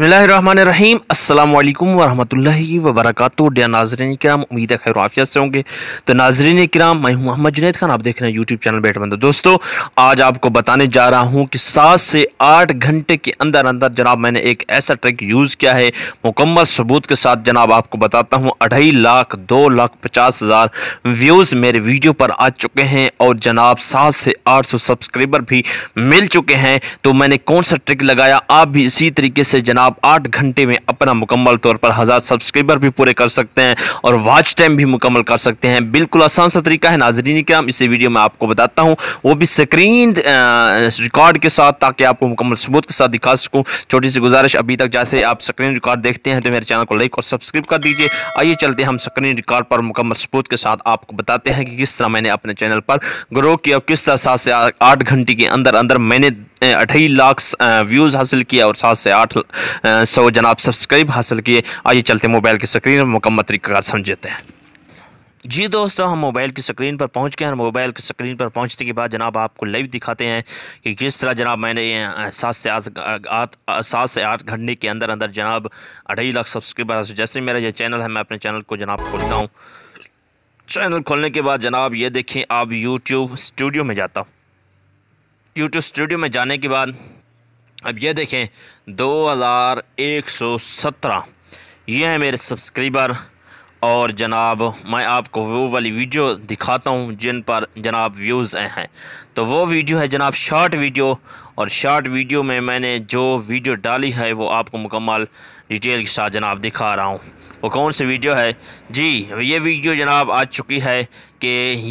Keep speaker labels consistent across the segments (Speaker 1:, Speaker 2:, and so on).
Speaker 1: बसमीम अल्लाम वरहमल वबरक डिया नाजरन कराम उम्मीद है खैर आफियत से होंगे तो नाजरन कराम मैं हूँ मोहम्मद जुनेद खान आप देख रहे हैं यूट्यूब चैनल बैठ बंदा दोस्तों आज आपको बताने जा रहा हूँ कि सात से आठ घंटे के अंदर अंदर जनाब मैंने एक ऐसा ट्रिक यूज़ किया है मुकम्मल सबूत के साथ जनाब आपको बताता हूँ अढ़ाई लाख दो लाख पचास हज़ार व्यूज़ मेरे वीडियो पर आ चुके हैं और जनाब सात से आठ सौ सब्सक्राइबर भी मिल चुके हैं तो मैंने कौन सा ट्रिक लगाया आप भी इसी तरीके से जनाब आप आठ घंटे में अपना मुकम्मल तौर पर हज़ार सब्सक्राइबर भी पूरे कर सकते हैं और वॉच टाइम भी मुकम्मल कर सकते हैं बिल्कुल आसान सा तरीका है नाजरीन कराम इसी वीडियो में आपको बताता हूँ वो भी स्क्रीन रिकॉर्ड के साथ ताकि आपको मुकम्मल सबूत के साथ दिखा सकूँ छोटी सी गुजारिश अभी तक जैसे आप स्क्रीन रिकॉर्ड देखते हैं तो मेरे चैनल को लाइक और सब्सक्राइब कर दीजिए आइए चलते हम स्क्रीन रिकॉर्ड पर मुकम्मल सबूत के साथ आपको बताते हैं कि किस तरह मैंने अपने चैनल पर ग्रो किया और किस तरह से आठ घंटे के अंदर अंदर मैंने अठाई लाख व्यूज़ हासिल किए और सात से आठ सौ जनाब सब्सक्राइब हासिल किए आइए चलते मोबाइल की स्क्रीन पर मुकम्मल तरीक़ा समझते हैं जी दोस्तों हम मोबाइल की स्क्रीन पर पहुंच गए हैं मोबाइल की स्क्रीन पर पहुंचने के बाद जनाब आपको लाइव दिखाते हैं कि किस तरह जनाब मैंने सात से आठ सात से आठ घंटे के अंदर अंदर जनाब अढ़ाई लाख सब्सक्राइबर जैसे मेरा ये चैनल है मैं अपने चैनल को जनाब खोलता हूँ चैनल खोलने के बाद जनाब ये देखें आप यूट्यूब स्टूडियो में जाता हूँ यूट्यूब स्टूडियो में जाने के बाद अब ये देखें दो हज़ार एक सौ सत्रह ये हैं मेरे सब्सक्राइबर और जनाब मैं आपको वो वाली वीडियो दिखाता हूँ जिन पर जनाब व्यूज़ आए हैं तो वो वीडियो है जनाब शॉर्ट वीडियो और शॉर्ट वीडियो में मैंने जो वीडियो डाली है वो आपको मुकम्मल डिटेल के साथ जनाब दिखा रहा हूँ वो कौन सी वीडियो है जी ये वीडियो जनाब आ चुकी है कि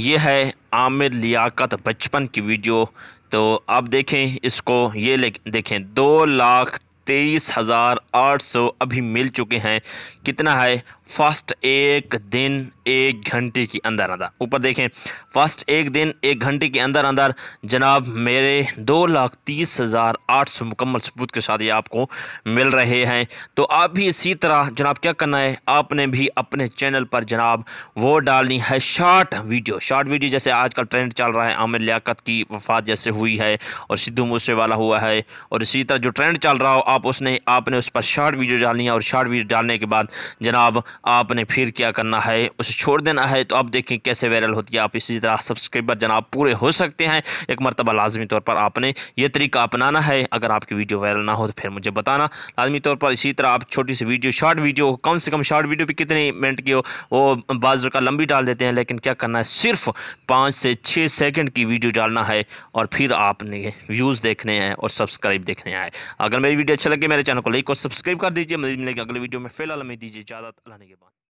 Speaker 1: ये है आमिर लियाकत बचपन की वीडियो तो आप देखें इसको ये देखें दो लाख तेईस हज़ार आठ सौ अभी मिल चुके हैं कितना है फर्स्ट एक दिन एक घंटे के अंदर अंदर ऊपर देखें फर्स्ट एक दिन एक घंटे के अंदर अंदर जनाब मेरे दो लाख तीस हज़ार आठ सौ मुकम्मल सबूत के साथ ये आपको मिल रहे हैं तो आप भी इसी तरह जनाब क्या करना है आपने भी अपने चैनल पर जनाब वो डालनी है शार्ट वीडियो शार्ट वीडियो जैसे आजकल ट्रेंड चल रहा है आमिर लियाकत की वफात जैसे हुई है और सिद्धू मूसे वाला हुआ है और इसी तरह जो ट्रेंड चल रहा हो आप उसने आपने उस पर शार्ट वीडियो डालनी है और शार्ट वीडियो डालने के बाद जनाब आपने फिर क्या करना है उस से छोड़ देना है तो आप देखें कैसे वायरल होती है आप इसी तरह सब्सक्राइबर जनाब पूरे हो सकते हैं एक मरतबा लाजमी तौर पर आपने ये तरीका अपनाना है अगर आपकी वीडियो वायरल ना हो तो फिर मुझे बताना लाजमी तौर पर इसी तरह आप छोटी सी वीडियो शार्ट वीडियो कम से कम शार्ट वीडियो भी कितने मिनट की हो वो बाजू का लंबी डाल देते हैं लेकिन क्या करना है सिर्फ पाँच से छः सेकेंड की वीडियो डालना है और फिर आपने व्यूज़ देखने हैं और सब्सक्राइब देखने आए अगर मेरी वीडियो अच्छी लगे मेरे चैनल को लाइक और सब्सक्राइब कर दीजिए मिलेगी अगले वीडियो में फिलहाल हमें दीजिए इजाज़त अल्लाह के बाद